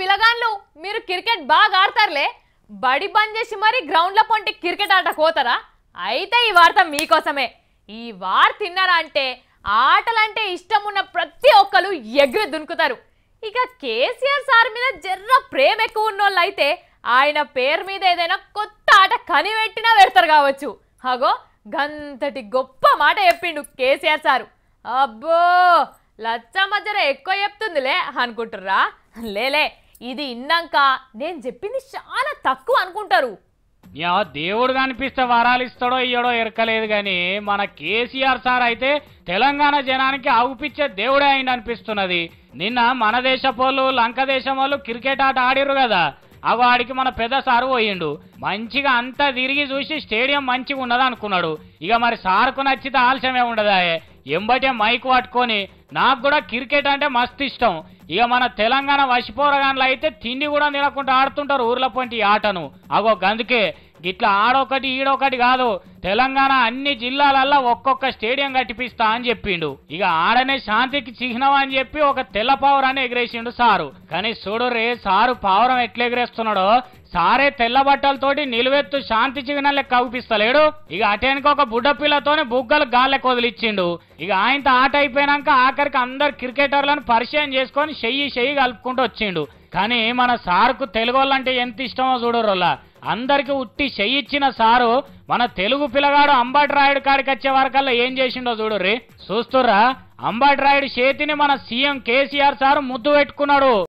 పిలగాన్లు మీరు క్రికెట్ బాగా ఆడతారులే బడి బంద్ చేసి మరీ గ్రౌండ్ల పొంటి క్రికెట్ ఆట కోతరా అయితే ఈ వార్త మీకోసమే ఈ వార్ తిన్నారా అంటే ఆటలంటే ఇష్టం ఉన్న ప్రతి ఒక్కరు ఎగిరి దునుకుతారు ఇక కేసీఆర్ సార్ మీద జర్ర ప్రేమ ఎక్కువ ఉన్నోళ్ళు అయితే ఆయన పేరు మీద ఏదైనా కొత్త ఆట కనిపెట్టినా పెడతారు కావచ్చు హగో గంతటి గొప్ప మాట చెప్పిండు కేసీఆర్ సారు అబ్బో లచ్చ మధ్యన ఎక్కువ చెప్తుందిలే అనుకుంటుర్రా లేలే ఇది ఇన్నాక నేను చెప్పింది చాలా తక్కువ అనుకుంటారు యా దేవుడు కనిపిస్తే వరాలు ఇస్తాడో ఇయ్యడో ఎరకలేదు కానీ మన కేసీఆర్ సార్ అయితే తెలంగాణ జనానికి ఆగుపిచ్చే దేవుడే అయింది అనిపిస్తున్నది నిన్న మన దేశపోళ్ళు లంక దేశం వాళ్ళు క్రికెట్ ఆట ఆడిరు కదా అవాడికి మన పెద్ద సారు పోయిండు మంచిగా అంతా తిరిగి చూసి స్టేడియం మంచిగా ఉన్నదా అనుకున్నాడు ఇక మరి సార్కు నచ్చితే ఆలస్యమే ఉండదా ఎంబటే మైక్ పట్టుకొని నాకు కూడా క్రికెట్ అంటే మస్తు ఇష్టం ఇక మన తెలంగాణ వసిపోరగాన్లు అయితే తిండి కూడా తినకుండా ఆడుతుంటారు ఊర్ల పంటి ఆటను అగో గందుకే ఇట్లా ఆడొకటి ఈడొకటి కాదు తెలంగాణ అన్ని జిల్లాలల్లో ఒక్కొక్క స్టేడియం కట్టిపిస్తా అని చెప్పిండు ఇక ఆడనే శాంతికి చిహ్నం అని చెప్పి ఒక తెల్ల పావురాన్ని ఎగిరేసిండు సారు కానీ చూడురే సారు పావురం ఎట్లా ఎగిరేస్తున్నాడో సారే తెల్ల బట్టలతోటి నిలువెత్తు శాంతి చిహ్నం లెక్క కవిపిస్తలేడు ఇక అటేనికి ఒక బుడ్డ పిల్లతోనే బుగ్గలు గాల్లెక్క వదిలిచ్చిండు ఇక ఆయనతో ఆట అయిపోయినాక ఆఖరికి అందరు క్రికెటర్లను పరిచయం చేసుకొని చెయ్యి చెయ్యి కలుపుకుంటూ వచ్చిండు కానీ మన సార్కు తెలుగు వాళ్ళంటే ఎంత ఇష్టమో చూడరోళ్ళ అందరికీ ఉట్టి చెయ్యిచ్చిన సారు మన తెలుగు పిల్లగాడు అంబాటి రాయుడు కాడికి వచ్చే వరకల్లా ఏం చేసిండో చూడుర్రి చూస్తుర్రా అంబాటి రాయుడు చేతిని మన సీఎం కేసీఆర్ సారు ముద్దు పెట్టుకున్నాడు